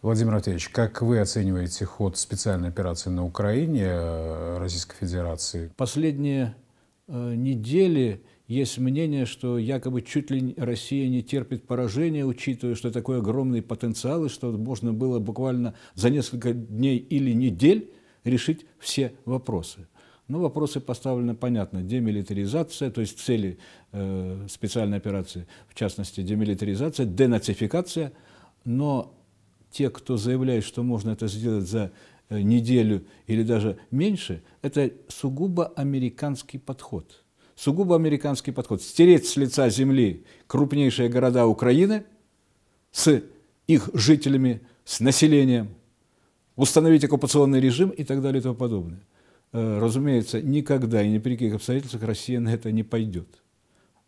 Владимир Матвеевич, как вы оцениваете ход специальной операции на Украине э, Российской Федерации? Последние э, недели есть мнение, что якобы чуть ли Россия не терпит поражения, учитывая, что такой огромный потенциал, и что можно было буквально за несколько дней или недель решить все вопросы. Но ну, вопросы поставлены понятно. Демилитаризация, то есть цели э, специальной операции, в частности демилитаризация, денацификация, но те, кто заявляет, что можно это сделать за э, неделю или даже меньше, это сугубо американский подход. Сугубо американский подход. Стереть с лица земли крупнейшие города Украины с их жителями, с населением, установить оккупационный режим и так далее и тому подобное. Э, разумеется, никогда и ни при каких обстоятельствах Россия на это не пойдет.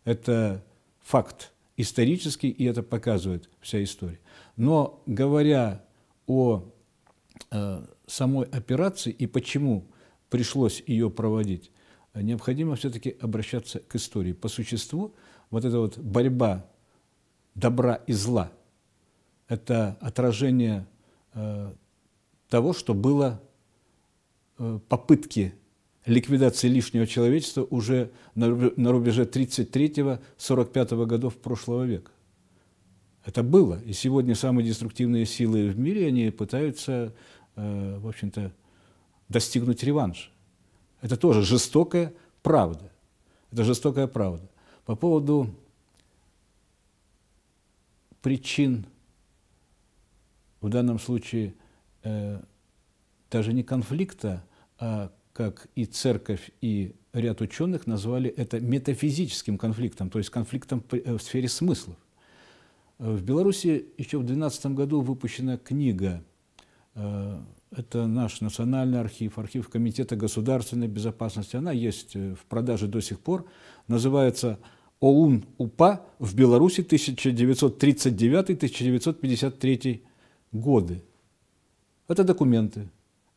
Это факт исторический, и это показывает вся история. Но говоря о э, самой операции и почему пришлось ее проводить, необходимо все-таки обращаться к истории. По существу вот эта вот борьба добра и зла – это отражение э, того, что было э, попытки ликвидации лишнего человечества уже на рубеже 33-45 годов прошлого века. Это было. И сегодня самые деструктивные силы в мире, они пытаются, э, в общем-то, достигнуть реванш. Это тоже жестокая правда. Это жестокая правда. По поводу причин, в данном случае, э, даже не конфликта, а, как и церковь, и ряд ученых назвали это метафизическим конфликтом, то есть конфликтом э, в сфере смыслов. Э, в Беларуси еще в 2012 году выпущена книга э, это наш национальный архив, архив Комитета государственной безопасности. Она есть э, в продаже до сих пор. Называется ОУН УПА в Беларуси 1939-1953 годы. Это документы.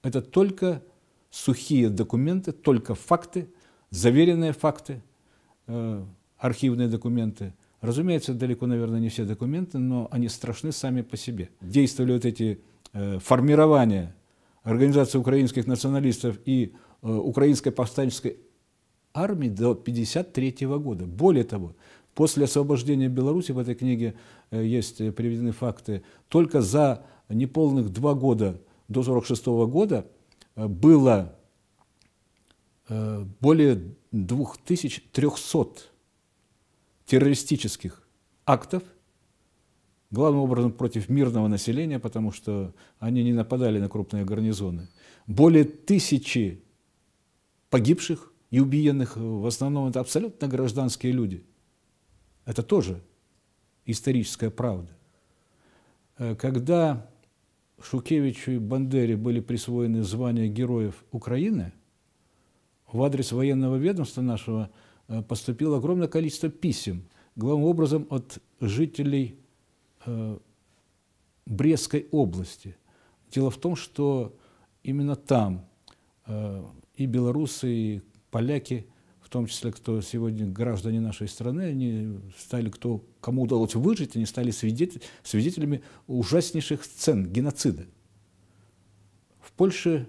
Это только сухие документы, только факты, заверенные факты, архивные документы – Разумеется, далеко, наверное, не все документы, но они страшны сами по себе. Действовали вот эти э, формирования Организации украинских националистов и э, Украинской повстанческой армии до 1953 года. Более того, после освобождения Беларуси, в этой книге э, есть э, приведены факты, только за неполных два года до 1946 года э, было э, более 2300 террористических актов, главным образом против мирного населения, потому что они не нападали на крупные гарнизоны. Более тысячи погибших и убиенных, в основном это абсолютно гражданские люди. Это тоже историческая правда. Э, когда Шукевичу и Бандере были присвоены звания Героев Украины, в адрес военного ведомства нашего – Э, поступило огромное количество писем, главным образом от жителей э, Брестской области. Дело в том, что именно там э, и белорусы, и поляки, в том числе, кто сегодня граждане нашей страны, они стали, кто, кому удалось выжить, они стали свидетель, свидетелями ужаснейших сцен геноцида. В Польше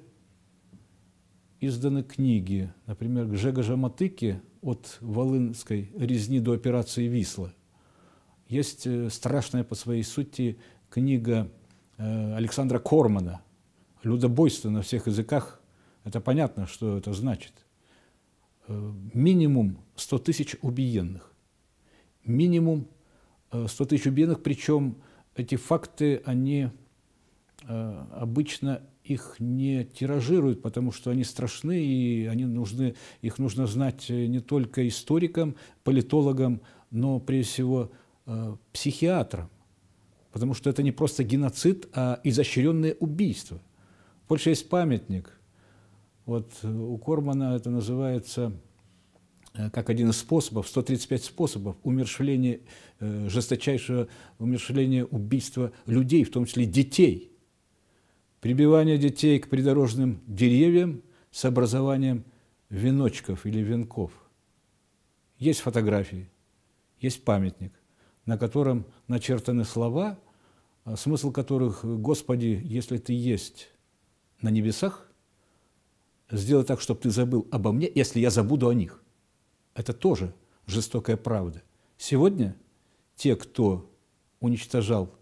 изданы книги, например, Жегожа Матыки «От Волынской резни до операции Висла». Есть э, страшная по своей сути книга э, Александра Кормана «Людобойство на всех языках». Это понятно, что это значит. Э, минимум 100 тысяч убиенных. Минимум 100 тысяч убиенных, причем эти факты, они обычно их не тиражируют, потому что они страшны, и они нужны, их нужно знать э, не только историкам, политологам, но прежде всего э, психиатрам. Потому что это не просто геноцид, а изощренное убийство. В Польше есть памятник. Вот э, у Кормана это называется как один из способов, 135 способов умершвления, жесточайшего умершвления убийства людей, в том числе детей – прибивание детей к придорожным деревьям с образованием веночков или венков. Есть фотографии, есть памятник, на котором начертаны слова, а, смысл которых «Господи, если Ты есть на небесах, сделай так, чтобы Ты забыл обо мне, если я забуду о них». Это тоже жестокая правда. Сегодня те, кто уничтожал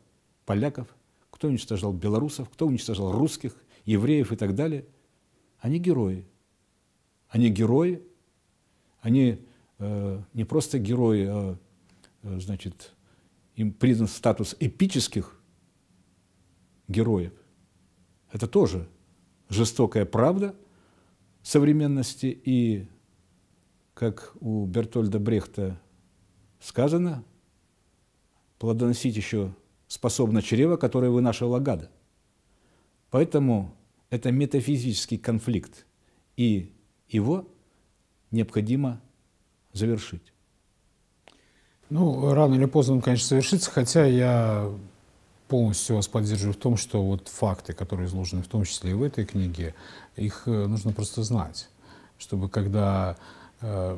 поляков – кто уничтожал белорусов, кто уничтожал русских, евреев и так далее. Они герои. Они герои. Они э, не просто герои, а, э, значит, им признан статус эпических героев. Это тоже жестокая правда современности. И, как у Бертольда Брехта сказано, плодоносить еще способно чрево, которое вынашивало гада. Поэтому это метафизический конфликт, и его необходимо завершить. Ну, рано или поздно он, конечно, совершится, хотя я полностью вас поддерживаю в том, что вот факты, которые изложены в том числе и в этой книге, их э, нужно просто знать, чтобы когда э,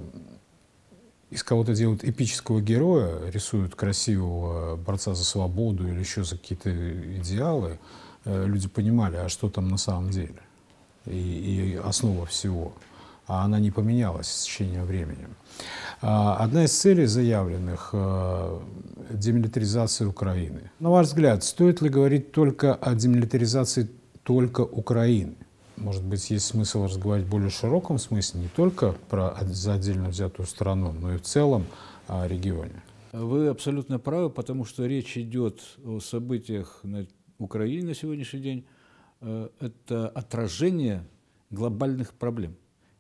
из кого-то делают эпического героя, рисуют красивого борца за свободу или еще за какие-то идеалы, э, люди понимали, а что там на самом деле. И, и основа всего. А она не поменялась с течением времени. А, одна из целей заявленных э, – демилитаризация Украины. На ваш взгляд, стоит ли говорить только о демилитаризации только Украины? может быть, есть смысл разговаривать в более широком смысле, не только про за отдельно взятую страну, но и в целом о регионе. Вы абсолютно правы, потому что речь идет о событиях на Украине на сегодняшний день. Э, это отражение глобальных проблем,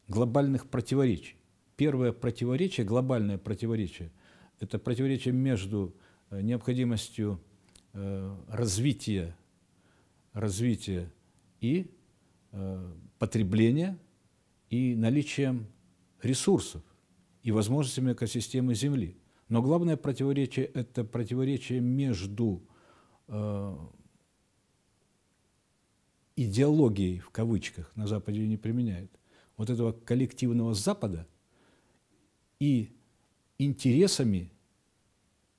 глобальных противоречий. Первое противоречие, глобальное противоречие, это противоречие между э, необходимостью э, развития, развития и Э, потребления и наличием ресурсов и возможностями экосистемы Земли. Но главное противоречие – это противоречие между э, идеологией, в кавычках, на Западе не применяют, вот этого коллективного Запада и интересами,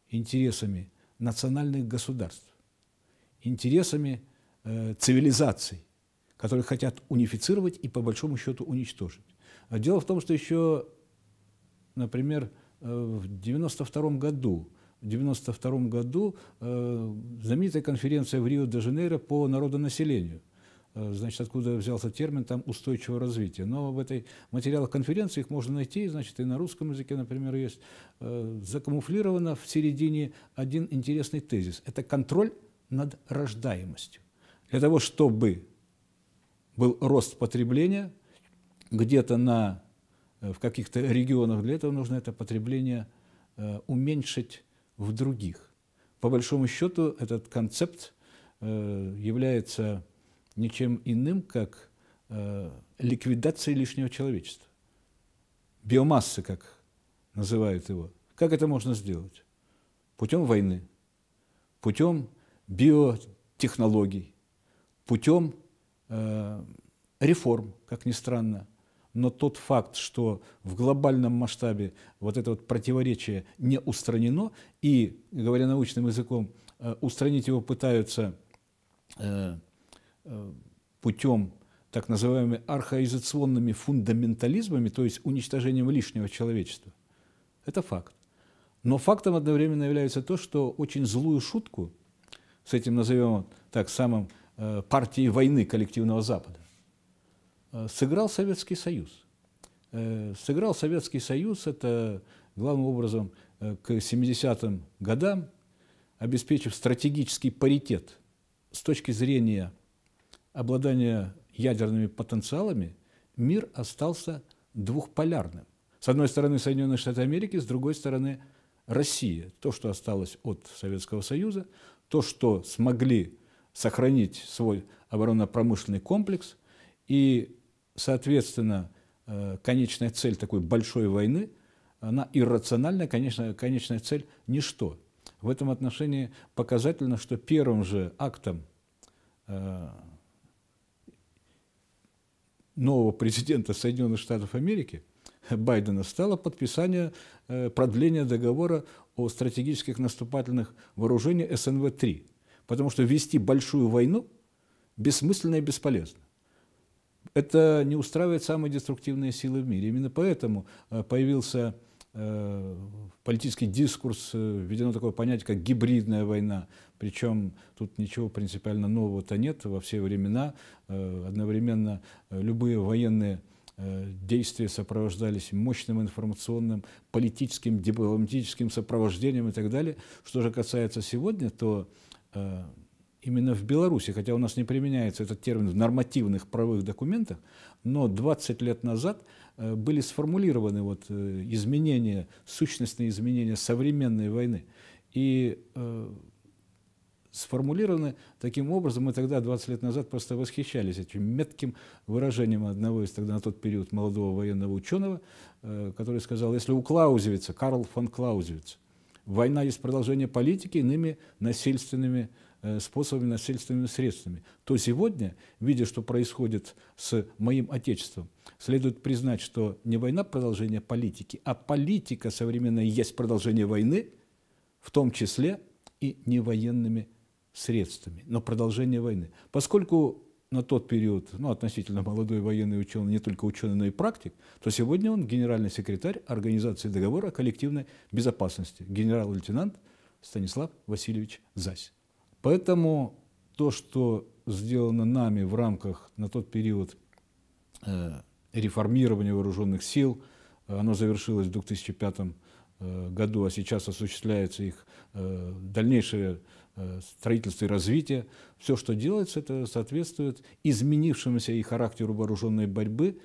интересами национальных государств, интересами э, цивилизаций, которые хотят унифицировать и по большому счету уничтожить. А дело в том, что еще, например, э, в 1992 году, в 92 году э, знаменитая конференция в Рио-де-Жанейро по народонаселению, э, значит, откуда взялся термин там устойчивого развития. Но в этой материалах конференции их можно найти, значит, и на русском языке, например, есть. Закамуфлировано в середине один интересный тезис. Это контроль над рождаемостью. Для того, чтобы был рост потребления, где-то на, э, в каких-то регионах для этого нужно это потребление э, уменьшить в других. По большому счету этот концепт э, является ничем иным, как ликвидацией лишнего человечества. Биомассы, как называют его. Как это можно сделать? Путем войны, путем биотехнологий, путем Э, реформ, как ни странно. Но тот факт, что в глобальном масштабе вот это вот противоречие не устранено, и, говоря научным языком, э, устранить его пытаются э, путем так называемыми архаизационными фундаментализмами, то есть уничтожением лишнего человечества. Это факт. Но фактом одновременно является то, что очень злую шутку с этим, назовем так, самым Э, партии войны коллективного Запада, э, сыграл Советский Союз. Э, сыграл Советский Союз, это главным образом к 70-м годам, обеспечив стратегический паритет с точки зрения обладания ядерными потенциалами, мир остался двухполярным. С одной стороны Соединенные Штаты Америки, с другой стороны Россия. То, что осталось от Советского Союза, то, что смогли сохранить свой оборонно-промышленный комплекс. И, соответственно, э, конечная цель такой большой войны, она иррациональная, конечно, конечная цель – ничто. В этом отношении показательно, что первым же актом э, нового президента Соединенных Штатов Америки Байдена стало подписание э, продления договора о стратегических наступательных вооружениях СНВ-3 Потому что вести большую войну бессмысленно и бесполезно. Это не устраивает самые деструктивные силы в мире. Именно поэтому э, появился э, политический дискурс, э, введено такое понятие, как гибридная война. Причем тут ничего принципиально нового-то нет. Во все времена одновременно любые военные действия сопровождались мощным информационным, политическим, дипломатическим сопровождением и так далее. Что же касается сегодня, то Э, именно в Беларуси, хотя у нас не применяется этот термин в нормативных правовых документах, но 20 лет назад э, были сформулированы вот э, изменения, сущностные изменения современной войны. И сформулированы таким образом, мы тогда 20 лет назад просто восхищались этим метким выражением одного из тогда на тот период молодого военного ученого, который сказал, если у Клаузевица, Карл фон Клаузевиц, Война есть продолжение политики иными насильственными э, способами, насильственными средствами. То сегодня, видя, что происходит с моим отечеством, следует признать, что не война продолжение политики, а политика современная есть продолжение войны, в том числе и не военными средствами, но продолжение войны. Поскольку на тот период ну, относительно молодой военный ученый, не только ученый, но и практик, то сегодня он генеральный секретарь Организации договора о коллективной безопасности, генерал-лейтенант Станислав Васильевич Зась. Поэтому то, что сделано нами в рамках на тот период э, реформирования вооруженных сил, оно завершилось в 2005 году, Э, году, а сейчас осуществляется их э, дальнейшее э, строительство и развитие. Все, что делается, это соответствует изменившемуся и характеру вооруженной борьбы,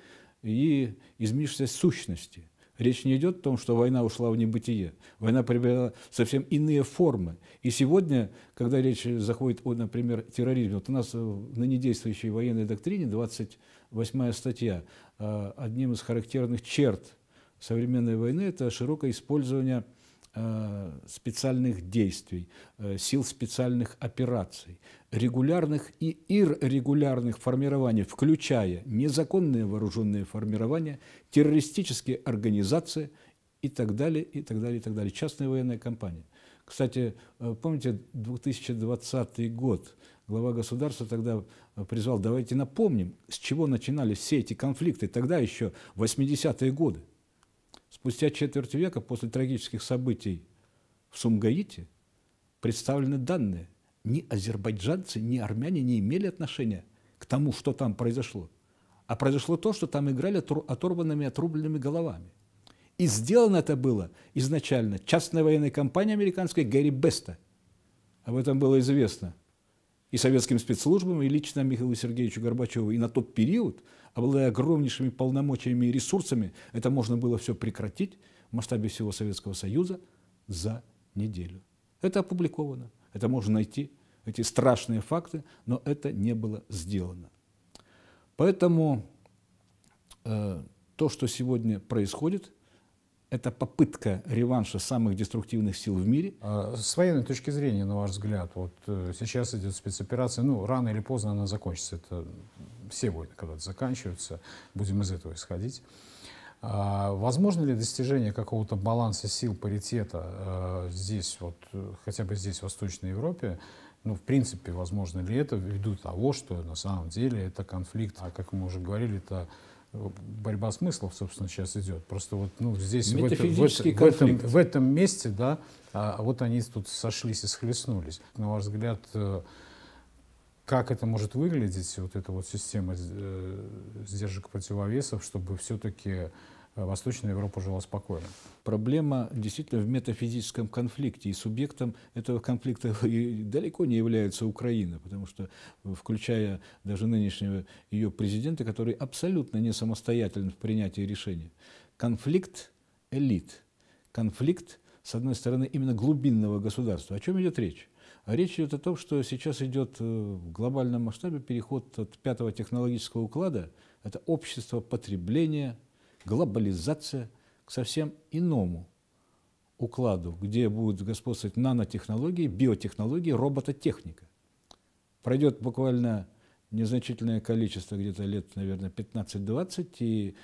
и изменившейся сущности. Речь не идет о том, что война ушла в небытие. Война приобрела совсем иные формы. И сегодня, когда речь заходит о, например, терроризме, вот у нас в ныне действующей военной доктрине 28 статья, одним из характерных черт современной войны – это широкое использование э, специальных действий, э, сил специальных операций, регулярных и иррегулярных формирований, включая незаконные вооруженные формирования, террористические организации и так далее, и так далее, и так далее, частные военные компании. Кстати, э, помните 2020 год, глава государства тогда призвал, давайте напомним, с чего начинались все эти конфликты, тогда еще 80-е годы. Спустя четверть века после трагических событий в Сумгаите представлены данные. Ни азербайджанцы, ни армяне не имели отношения к тому, что там произошло. А произошло то, что там играли оторванными, отрубленными головами. И сделано это было изначально частной военной компанией американской Гэри Беста. Об этом было известно – и советским спецслужбам, и лично Михаилу Сергеевичу Горбачеву. И на тот период, обладая огромнейшими полномочиями и ресурсами, это можно было все прекратить в масштабе всего Советского Союза за неделю. Это опубликовано, это можно найти, эти страшные факты, но это не было сделано. Поэтому э, то, что сегодня происходит – это попытка реванша самых деструктивных сил в мире? А с военной точки зрения, на ваш взгляд, вот э, сейчас идет спецоперация, ну, рано или поздно она закончится. Это все войны когда-то заканчиваются, будем из этого исходить. А возможно ли достижение какого-то баланса сил, паритета э, здесь, вот, э, хотя бы здесь, в Восточной Европе, ну, в принципе, возможно ли это, ввиду того, что на самом деле это конфликт, а как мы уже говорили, это борьба смыслов, собственно, сейчас идет. Просто вот ну, здесь, в этом, в, в, этом, в этом месте, да, а, а вот они тут сошлись и схлестнулись. На ваш взгляд, э, как это может выглядеть, вот эта вот система э, сдержек противовесов, чтобы все-таки Э, Восточная Европа жила спокойно. Проблема действительно в метафизическом конфликте, и субъектом этого конфликта далеко не является Украина, потому что, включая даже нынешнего ее президента, который абсолютно не самостоятелен в принятии решений, конфликт элит, конфликт, с одной стороны, именно глубинного государства. О чем идет речь? А речь идет о том, что сейчас идет э, в глобальном масштабе переход от пятого технологического уклада, это общество потребления, глобализация к совсем иному укладу, где будут господствовать нанотехнологии, биотехнологии, робототехника. Пройдет буквально незначительное количество, где-то лет, наверное, 15-20, и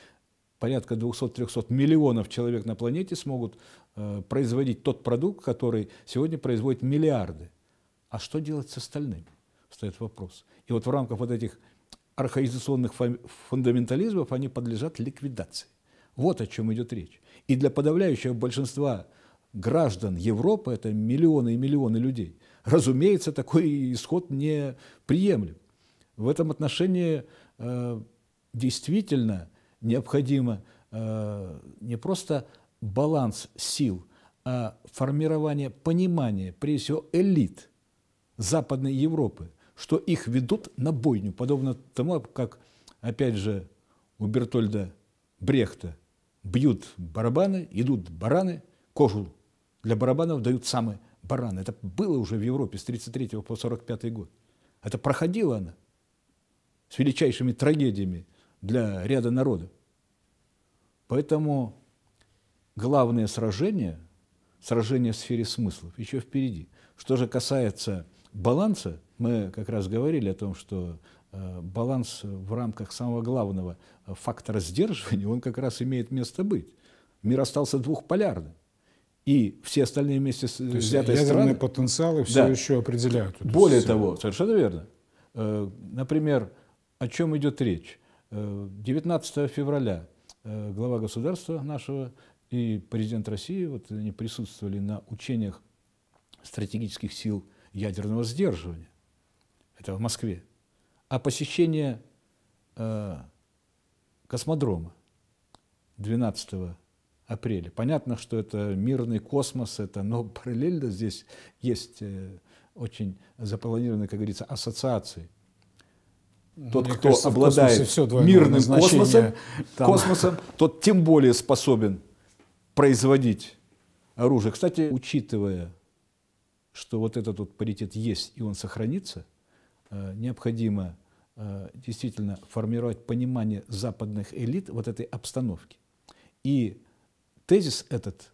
порядка 200-300 миллионов человек на планете смогут э, производить тот продукт, который сегодня производит миллиарды. А что делать с остальными? Стоит вопрос. И вот в рамках вот этих архаизационных фундаментализмов, они подлежат ликвидации. Вот о чем идет речь. И для подавляющего большинства граждан Европы, это миллионы и миллионы людей, разумеется, такой исход не приемлем. В этом отношении э, действительно необходимо э, не просто баланс сил, а формирование понимания, прежде всего, элит Западной Европы – что их ведут на бойню, подобно тому, как, опять же, у Бертольда Брехта бьют барабаны, идут бараны, кожу для барабанов дают самые бараны. Это было уже в Европе с 1933 по 1945 год. Это проходило она с величайшими трагедиями для ряда народов. Поэтому главное сражение, сражение в сфере смыслов, еще впереди. Что же касается баланса, мы как раз говорили о том, что э, баланс в рамках самого главного э, фактора сдерживания, он как раз имеет место быть. Мир остался двухполярным. И все остальные вместе с э, взятые ядерные страны... потенциалы все да. еще определяют. Более систему. того, совершенно верно. Например, о чем идет речь? 19 февраля глава государства нашего и президент России, вот они присутствовали на учениях стратегических сил ядерного сдерживания это в Москве, а посещение э, космодрома 12 апреля. Понятно, что это мирный космос, это, но параллельно здесь есть э, очень запланированные, как говорится, ассоциации. Ну, тот, Мне кто кажется, обладает все мирным космосом, космосом, тот тем более способен производить оружие. Кстати, учитывая, что вот этот вот паритет есть и он сохранится – Э, необходимо э, действительно формировать понимание западных элит вот этой обстановки. И тезис этот,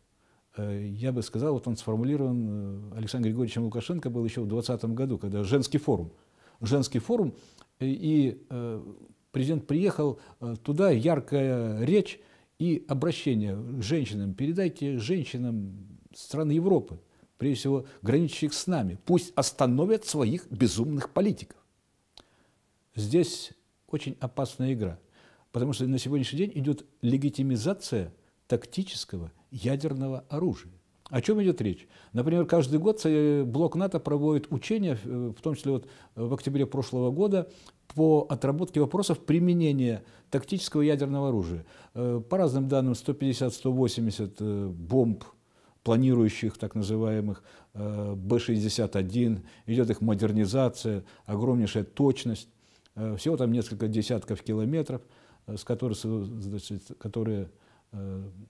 э, я бы сказал, вот он сформулирован Александром Григорьевичем Лукашенко был еще в 2020 году, когда женский форум. Женский форум, и президент приехал туда, яркая речь и обращение к женщинам. Передайте женщинам страны Европы, прежде всего граничащих с нами, пусть остановят своих безумных политиков. Здесь очень опасная игра, потому что на сегодняшний день идет легитимизация тактического ядерного оружия. О чем идет речь? Например, каждый год блок НАТО проводит учения, э, в том числе вот э, в октябре прошлого года, по отработке вопросов применения тактического ядерного оружия. Э, по разным данным, 150-180 бомб планирующих так называемых э, Б-61, идет их модернизация, огромнейшая точность. Э, всего там несколько десятков километров, э, с которых, значит, которые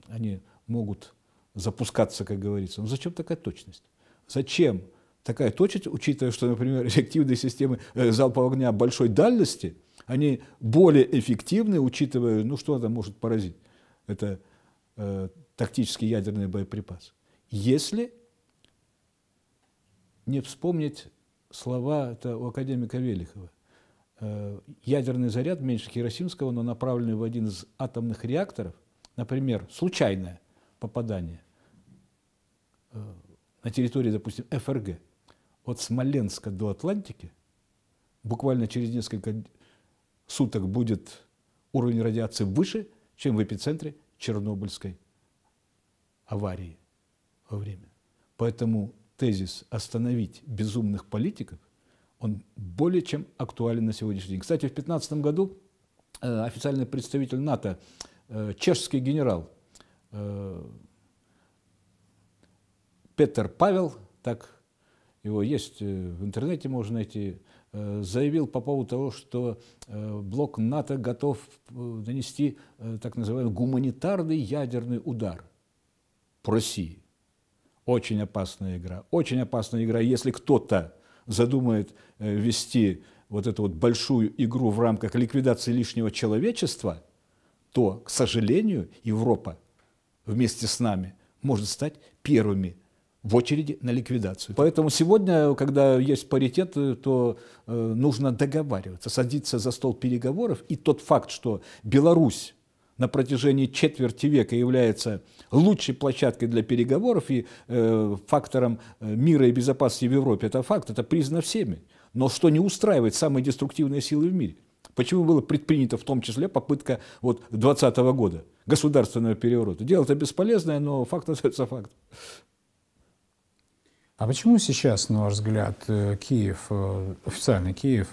они могут запускаться, как говорится. Но ну, зачем такая точность? Зачем такая точность, учитывая, что, например, реактивные системы залпового огня большой дальности, они более эффективны, учитывая, ну что там может поразить? Это э, тактический ядерный боеприпас если не вспомнить слова это у академика Велихова. Э, Ядерный заряд меньше Хиросимского, но направленный в один из атомных реакторов, например, случайное попадание э, на территории, допустим, ФРГ, от Смоленска до Атлантики, буквально через несколько суток будет уровень радиации выше, чем в эпицентре Чернобыльской аварии во время. Поэтому тезис «остановить безумных политиков» он более чем актуален на сегодняшний день. Кстати, в 2015 году э, официальный представитель НАТО, э, чешский генерал э, Петр Павел, так его есть в интернете, можно найти, заявил по поводу того, что блок НАТО готов нанести так называемый гуманитарный ядерный удар по России. Очень опасная игра. Очень опасная игра. Если кто-то задумает э, вести вот эту вот большую игру в рамках ликвидации лишнего человечества, то, к сожалению, Европа вместе с нами может стать первыми в очереди на ликвидацию. Поэтому сегодня, когда есть паритет, э, то э, нужно договариваться, садиться за стол переговоров. И тот факт, что Беларусь на протяжении четверти века является лучшей площадкой для переговоров и э, фактором э, мира и безопасности в Европе. Это факт, это признано всеми. Но что не устраивает самые деструктивные силы в мире? Почему было предпринято в том числе попытка вот 20 года государственного переворота? Дело-то бесполезное, но факт остается фактом. А почему сейчас, на ваш взгляд, э, Киев, э, официальный Киев,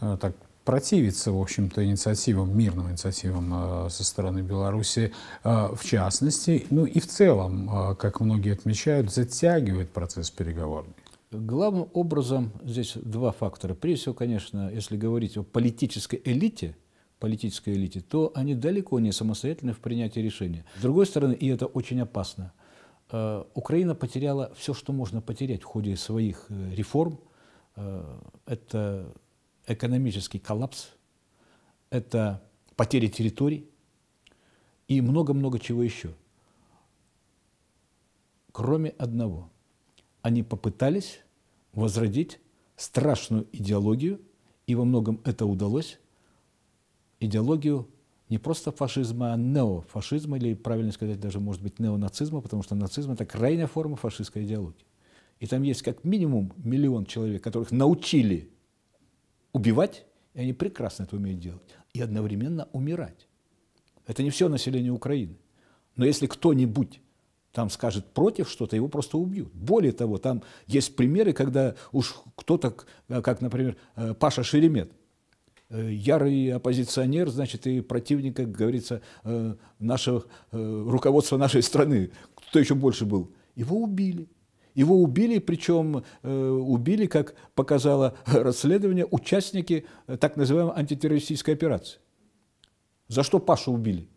так противится, в общем-то, инициативам, мирным инициативам э, со стороны Беларуси э, в частности, ну и в целом, э, как многие отмечают, затягивает процесс переговорный? Главным образом здесь два фактора. Прежде всего, конечно, если говорить о политической элите, политической элите, то они далеко не самостоятельны в принятии решения. С другой стороны, и это очень опасно, Украина потеряла все, что можно потерять в ходе своих реформ. Это экономический коллапс, это потери территорий и много-много чего еще. Кроме одного. Они попытались возродить страшную идеологию, и во многом это удалось, идеологию не просто фашизма, а неофашизма, или, правильно сказать, даже, может быть, неонацизма, потому что нацизм – это крайняя форма фашистской идеологии. И там есть как минимум миллион человек, которых научили убивать, и они прекрасно это умеют делать, и одновременно умирать. Это не все население Украины. Но если кто-нибудь там скажет против что-то, его просто убьют. Более того, там есть примеры, когда уж кто-то, э, как, например, э, Паша Шеремет, э, ярый оппозиционер, значит, и противник, как говорится, нашего, руководства нашей страны, кто еще больше был, его убили. Его убили, причем э, убили, как показало расследование, участники э, так называемой антитеррористической операции. За что Пашу убили?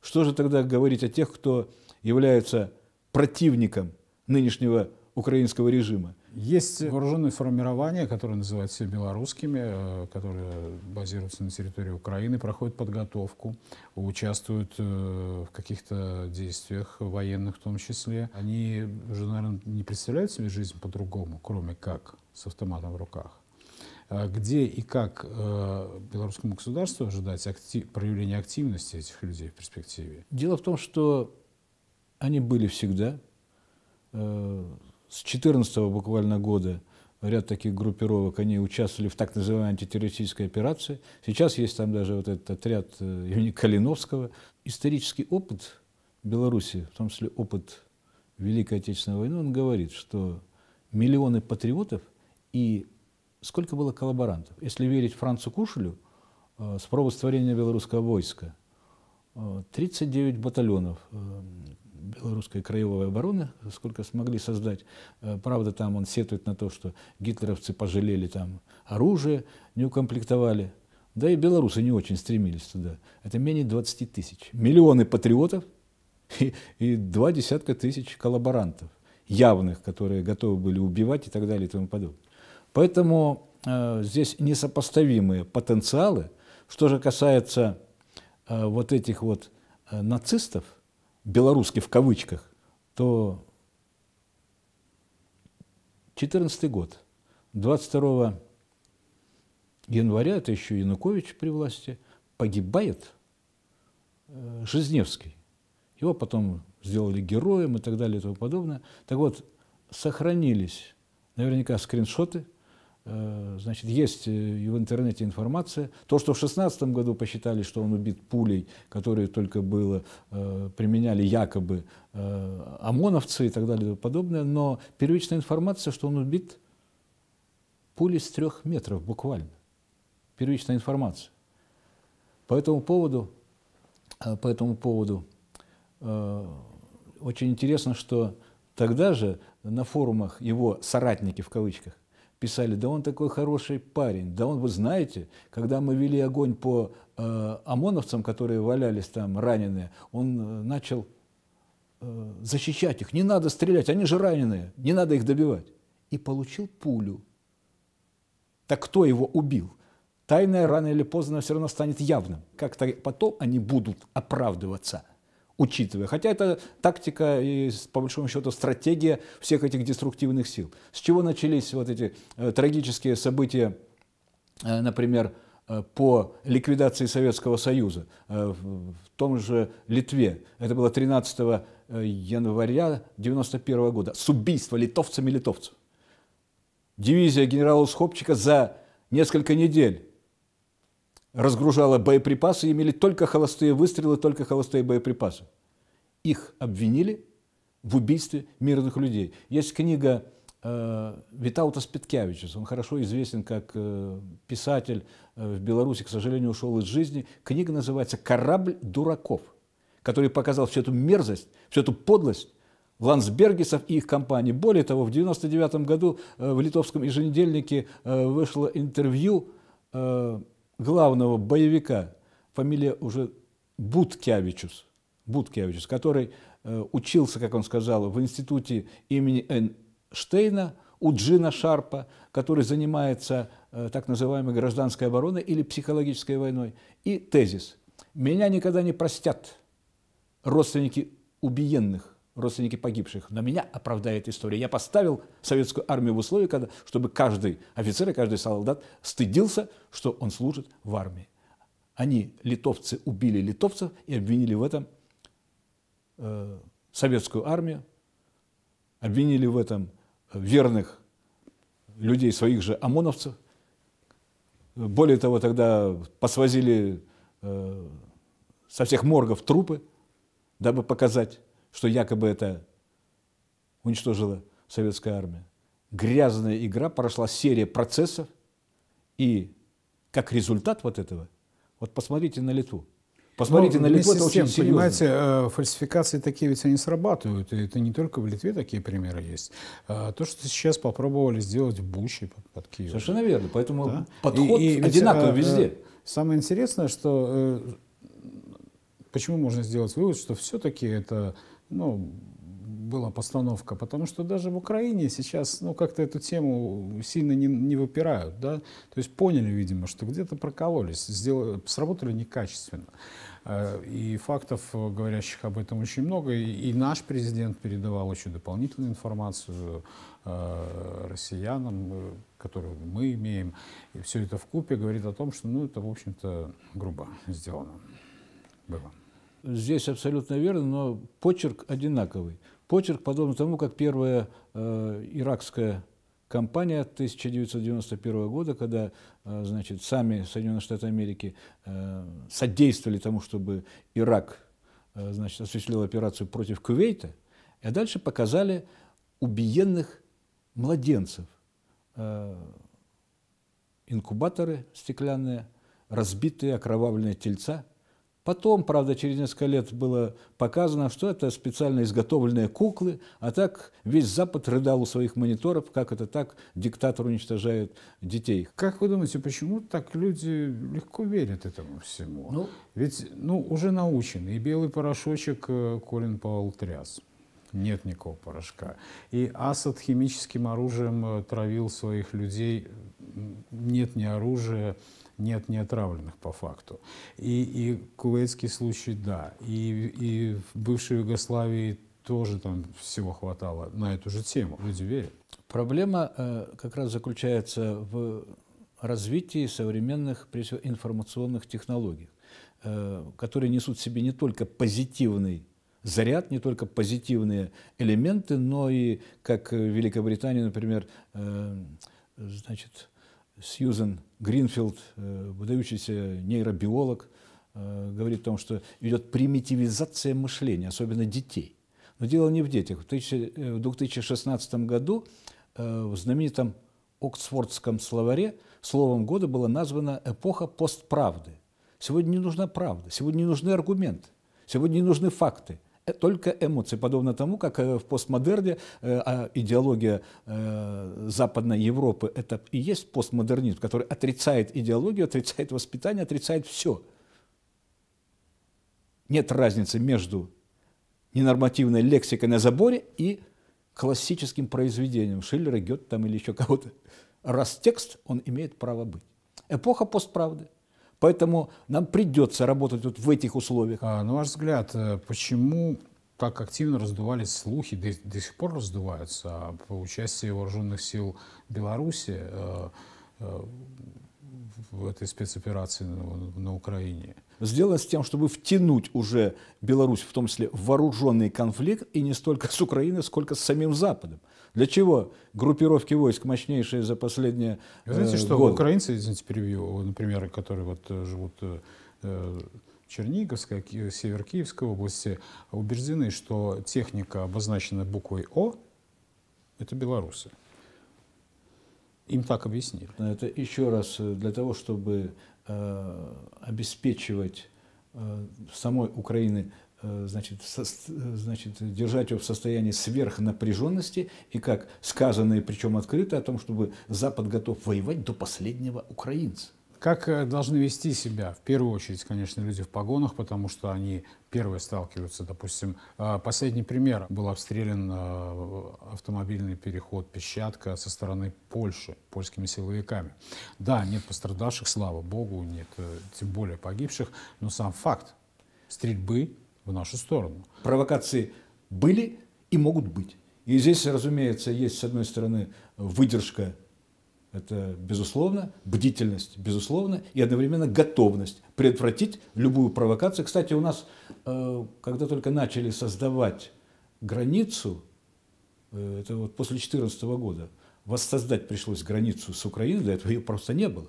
Что же тогда говорить о тех, кто является противником нынешнего украинского режима? Есть вооруженные формирования, которые называют себя белорусскими, э, которые базируются на территории Украины, проходят подготовку, участвуют э, в каких-то действиях военных в том числе. Они уже, наверное, не представляют себе жизнь по-другому, кроме как с автоматом в руках. А где и как э, белорусскому государству ожидать актив, проявления активности этих людей в перспективе? Дело в том, что они были всегда с 14 буквально года ряд таких группировок, они участвовали в так называемой антитеррористической операции. Сейчас есть там даже вот этот отряд э, имени Калиновского. Исторический опыт Беларуси, в том числе опыт Великой Отечественной войны, он говорит, что миллионы патриотов и сколько было коллаборантов. Если верить Францу Кушелю, э, с провоцтворения белорусского войска, 39 э, батальонов, белорусской краевой обороны, сколько смогли создать. Э, правда, там он сетует на то, что гитлеровцы пожалели там оружие, не укомплектовали. Да и белорусы не очень стремились туда. Это менее 20 тысяч. Миллионы патриотов и, и два десятка тысяч коллаборантов явных, которые готовы были убивать и так далее и тому подобное. Поэтому э, здесь несопоставимые потенциалы. Что же касается э, вот этих вот э, нацистов, белорусский в кавычках, то 14 год, 22 января, это еще Янукович при власти, погибает э, Жизневский. Его потом сделали героем и так далее и тому подобное. Так вот, сохранились наверняка скриншоты – Э, значит, есть э, и в интернете информация. То, что в 2016 году посчитали, что он убит пулей, которые только было э, применяли якобы ОМОНовцы и так далее и тому подобное, но первичная информация, что он убит пулей с трех метров буквально. Первичная информация. По этому поводу, по этому поводу очень интересно, что тогда же на форумах его «соратники» в кавычках писали, да он такой хороший парень, да он, вы знаете, когда мы вели огонь по э, ОМОНовцам, которые валялись там раненые, он э, начал э, защищать их, не надо стрелять, они же раненые, не надо их добивать. И получил пулю. Так кто его убил? Тайная рано или поздно все равно станет явным. Как-то потом они будут оправдываться – учитывая. Хотя это тактика и, по большому счету, стратегия всех этих деструктивных сил. С чего начались вот эти э, трагические события, э, например, э, по ликвидации Советского Союза э, в, в том же Литве. Это было 13 э, января 1991 года. С убийства литовцами литовцев. Дивизия генерала Усхопчика за несколько недель разгружала боеприпасы, имели только холостые выстрелы, только холостые боеприпасы. Их обвинили в убийстве мирных людей. Есть книга э, Витаута Спиткевича, он хорошо известен как э, писатель э, в Беларуси, к сожалению, ушел из жизни. Книга называется «Корабль дураков», который показал всю эту мерзость, всю эту подлость Ландсбергисов и их компании. Более того, в 1999 году э, в литовском еженедельнике э, вышло интервью э, главного боевика, фамилия уже Буткевичус, Буткевичус, который э, учился, как он сказал, в институте имени Эйнштейна у Джина Шарпа, который занимается э, так называемой гражданской обороной или психологической войной. И тезис «Меня никогда не простят родственники убиенных» родственники погибших. Но меня оправдает история. Я поставил советскую армию в условия, когда, чтобы каждый офицер и каждый солдат стыдился, что он служит в армии. Они, литовцы, убили литовцев и обвинили в этом э, советскую армию, обвинили в этом э, верных людей, своих же ОМОНовцев. Более того, тогда посвозили э, со всех моргов трупы, дабы показать что якобы это уничтожила советская армия. Грязная игра, прошла серия процессов, и как результат вот этого, вот посмотрите на Литву. Посмотрите Но ну, на Литву, это очень серьезно. Понимаете, э, фальсификации такие ведь они срабатывают, и это не только в Литве такие примеры есть. А то, что сейчас попробовали сделать в Буче под, под Киевом. Совершенно верно, поэтому да? подход и, и одинаковый ведь, э, везде. Э, самое интересное, что почему можно сделать вывод, что все-таки это ну, была постановка, потому что даже в Украине сейчас, ну, как-то эту тему сильно не, не выпирают, да, то есть поняли, видимо, что где-то прокололись, сделали, сработали некачественно. Э, и фактов, э, говорящих об этом, очень много. И, наш президент передавал еще дополнительную информацию э, россиянам, которую мы имеем. И все это в купе говорит о том, что, ну, это, в общем-то, грубо сделано было здесь абсолютно верно, но почерк одинаковый. Почерк подобно тому, как первая э, иракская кампания 1991 года, когда э, значит, сами Соединенные Штаты Америки э, содействовали тому, чтобы Ирак э, значит, осуществил операцию против Кувейта, а дальше показали убиенных младенцев, э, инкубаторы стеклянные, разбитые окровавленные тельца – Потом, правда, через несколько лет было показано, что это специально изготовленные куклы, а так весь Запад рыдал у своих мониторов, как это так диктатор уничтожает детей. Как вы думаете, почему так люди легко верят этому всему? Ну, Ведь ну, уже научен. И белый порошочек э, Колин Пауэлл тряс. Нет никакого порошка. И Асад химическим оружием э, травил своих людей. Нет ни оружия, нет неотравленных по факту. И, и кувейтский случай, да. И, и в бывшей Югославии тоже там всего хватало на эту же тему. Люди верят. Проблема э, как раз заключается в развитии современных, информационных технологий, э, которые несут в себе не только позитивный заряд, не только позитивные элементы, но и, как в Великобритании, например, э, значит, Сьюзен Гринфилд, э, выдающийся нейробиолог, э, говорит о том, что идет примитивизация мышления, особенно детей. Но дело не в детях. В 2016 э, году в знаменитом Оксфордском словаре словом года была названа эпоха постправды. Сегодня не нужна правда, сегодня не нужны аргументы, сегодня не нужны факты – Э, только эмоции, подобно тому, как э, в постмодерне э, а идеология Западной Европы – это и есть постмодернизм, который отрицает идеологию, отрицает воспитание, отрицает все. Нет разницы между ненормативной лексикой на заборе и классическим произведением Шиллера, Гёте там или еще кого-то. Раз текст, он имеет право быть. Эпоха постправды – Поэтому нам придется работать вот в этих условиях. А, на ваш взгляд, э, почему так активно раздувались слухи, до, до сих пор раздуваются, а по участию вооруженных сил Беларуси э, э, в этой спецоперации на, на Украине? Сделано с тем, чтобы втянуть уже Беларусь, в том числе в вооруженный конфликт, и не столько с Украиной, сколько с самим Западом. Для чего группировки войск мощнейшие за последние Вы знаете, э, что годы? украинцы, извините, перебью, например, которые вот э, живут э, э Черниговской, Северо-Киевской области, убеждены, что техника, обозначенная буквой О, это белорусы. Им так объяснили. Это еще раз для того, чтобы э, обеспечивать э, самой Украины Э, значит, со, э, значит, держать его в состоянии сверхнапряженности и, как сказано, и причем открыто, о том, чтобы Запад готов воевать до последнего украинца. Как э, должны вести себя? В первую очередь, конечно, люди в погонах, потому что они первые сталкиваются. Допустим, последний пример. Был обстрелян автомобильный переход «Песчатка» со стороны Польши, польскими силовиками. Да, нет пострадавших, слава богу, нет тем более погибших, но сам факт стрельбы в нашу сторону. Провокации были и могут быть. И здесь, разумеется, есть, с одной стороны, выдержка, это безусловно, бдительность, безусловно, и одновременно готовность предотвратить любую провокацию. Кстати, у нас, э, когда только начали создавать границу, э, это вот после 2014 года, воссоздать пришлось границу с Украиной, до этого ее просто не было.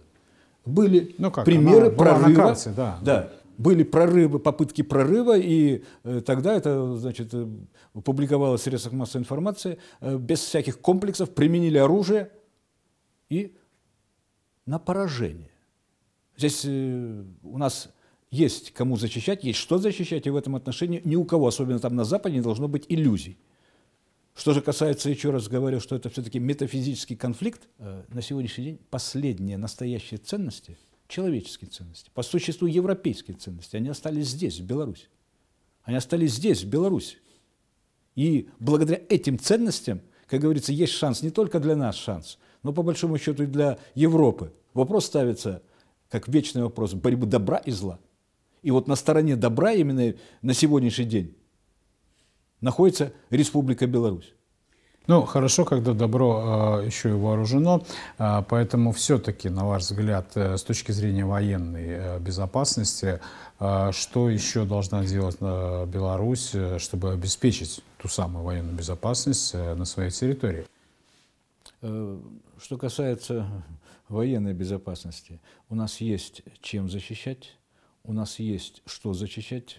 Были ну как, примеры она прорыва. На карте, да, да были прорывы, попытки прорыва, и э, тогда это, значит, э, публиковалось в средствах массовой информации, э, без всяких комплексов применили оружие и на поражение. Здесь у нас есть кому защищать, есть что защищать, и в этом отношении ни у кого, особенно там на Западе, не должно быть иллюзий. Что же касается, еще раз говорю, что это все-таки метафизический конфликт, на сегодняшний день последние настоящие ценности – человеческие ценности, по существу европейские ценности, они остались здесь, в Беларуси. Они остались здесь, в Беларуси. И благодаря этим ценностям, как говорится, есть шанс не только для нас шанс, но по большому счету и для Европы. Вопрос ставится как вечный вопрос борьбы добра и зла. И вот на стороне добра именно на сегодняшний день находится Республика Беларусь. Ну, хорошо, когда добро э, а, еще и вооружено, э, поэтому все-таки, на ваш взгляд, э, с точки зрения военной э, безопасности, э, что еще должна делать э, Беларусь, э, чтобы обеспечить ту самую военную безопасность э, на своей территории? Э, что касается военной безопасности, у нас есть чем защищать, у нас есть что защищать,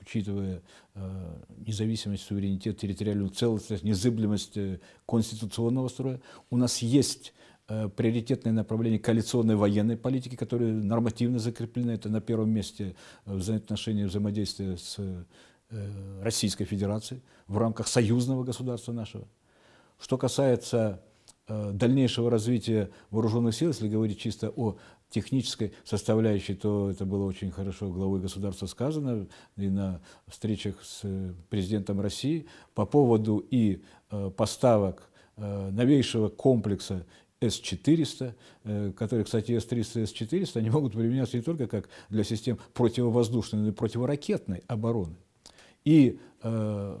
учитывая э, независимость, суверенитет, территориальную целостность, незыблемость э, конституционного строя, у нас есть э, приоритетное направление коалиционной военной политики, которые нормативно закреплены. Это на первом месте взаимоотношения взаимодействия с Российской Федерацией в рамках союзного государства нашего. Что касается дальнейшего развития вооруженных сил, если говорить чисто о технической составляющей, то это было очень хорошо главой государства сказано и на встречах с э, президентом России по поводу и э, поставок э, новейшего комплекса с-400, которые, кстати, С-300 и С-400, они могут применяться не только как для систем противовоздушной, но и противоракетной обороны. И э,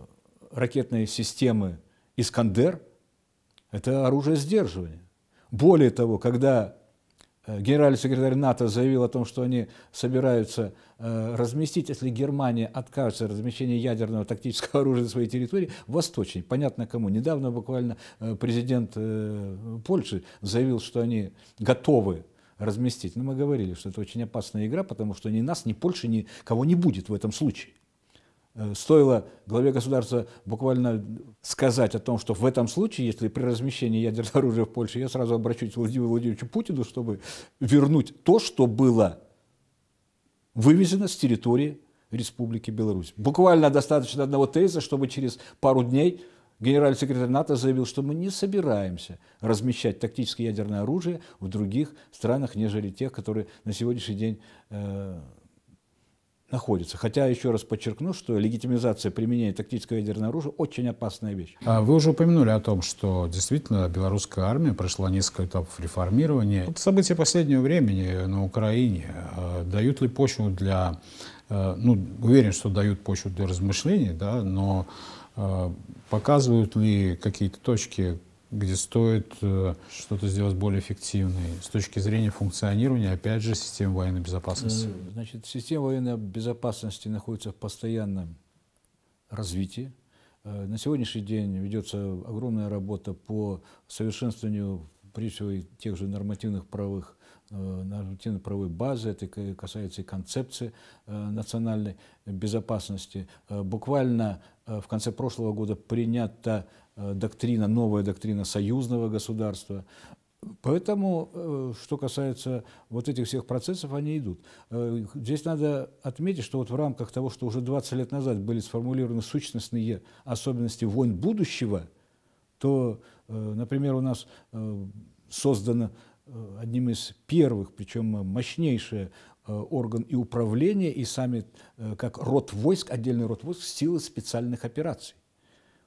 ракетные системы «Искандер» — это оружие сдерживания. Более того, когда Э, генеральный секретарь НАТО заявил о том, что они собираются э, разместить, если Германия откажется от размещения ядерного тактического оружия на своей территории, восточнее, понятно кому. Недавно буквально э, президент Польши заявил, что они готовы разместить. Но мы говорили, что это очень опасная игра, потому что ни нас, ни Польши, ни кого не будет в этом случае. Э, стоило главе государства буквально сказать о том, что в этом случае, если при размещении ядерного оружия в Польше, я сразу обращусь к Владимиру Владимировичу Путину, чтобы вернуть то, что было вывезено с территории Республики Беларусь. Буквально достаточно одного тезиса, чтобы через пару дней генеральный секретарь НАТО заявил, что мы не собираемся размещать тактическое ядерное оружие в других странах, нежели тех, которые на сегодняшний день э, находится. Хотя, еще раз подчеркну, что легитимизация применения тактического ядерного оружия очень опасная вещь. А вы уже упомянули о том, что действительно белорусская армия прошла несколько этапов реформирования. Вот события последнего времени на Украине а, дают ли почву для... А, ну, уверен, что дают почву для размышлений, да, но показывают ли какие-то точки, где стоит э, что-то сделать более эффективной с точки зрения функционирования, опять же, системы военной безопасности? Э, значит, система военной безопасности находится в постоянном развитии. Э, на сегодняшний день ведется огромная работа по совершенствованию, прежде всего, тех же нормативных правовых Э, на рутинно-правовой базы, это касается и концепции э, национальной безопасности. Э, буквально в конце прошлого года принята доктрина, новая доктрина союзного государства. Поэтому, что касается вот этих всех процессов, они идут. Здесь надо отметить, что вот в рамках того, что уже 20 лет назад были сформулированы сущностные особенности войн будущего, то, например, у нас создано Э, одним из первых, причем э, мощнейший э, орган и управление, и сами как род войск, отдельный род войск, силы специальных операций.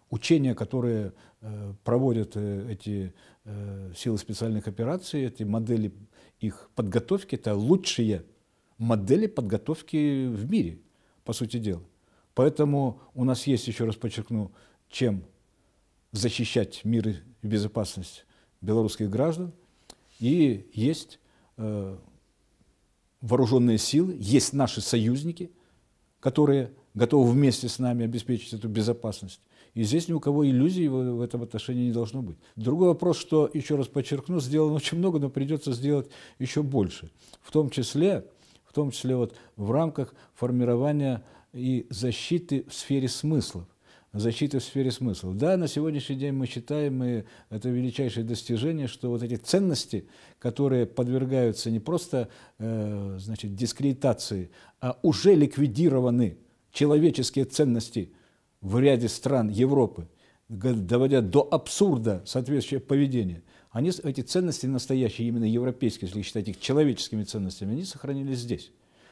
Учения, которые проводят эти силы специальных операций, эти модели их подготовки, это лучшие модели подготовки в мире, по сути дела. Поэтому у нас есть, еще раз подчеркну, чем защищать мир и безопасность белорусских граждан – и есть э, вооруженные силы, есть наши союзники, которые готовы вместе с нами обеспечить эту безопасность. И здесь ни у кого иллюзий в этом отношении не должно быть. Другой вопрос, что, еще раз подчеркну, сделано очень много, но придется сделать еще больше. В том числе, в, том числе вот в рамках формирования и защиты в сфере смыслов защиты в сфере смыслов. Да, на сегодняшний день мы считаем, и это величайшее достижение, что вот эти ценности, которые подвергаются не просто э, значит, дискредитации, а уже ликвидированы человеческие ценности в ряде стран Европы, доводя до абсурда соответствующее поведение, они, эти ценности настоящие, именно европейские, если считать их человеческими ценностями, они сохранились здесь.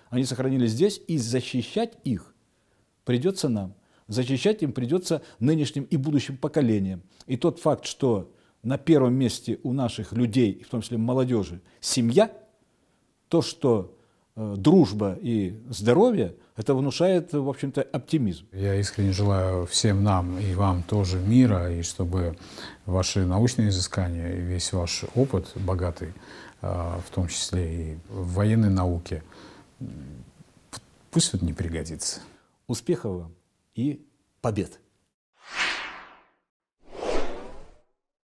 Они сохранились здесь, и защищать их придется нам – Защищать им придется нынешним и будущим поколениям. И тот факт, что на первом месте у наших людей, в том числе молодежи, семья, то, что э, дружба и здоровье, это внушает, в общем-то, оптимизм. Я искренне желаю всем нам и вам тоже мира, и чтобы ваши научные изыскания и весь ваш опыт богатый, э, в том числе и в военной науке, пусть это не пригодится. Успехов вам! и побед.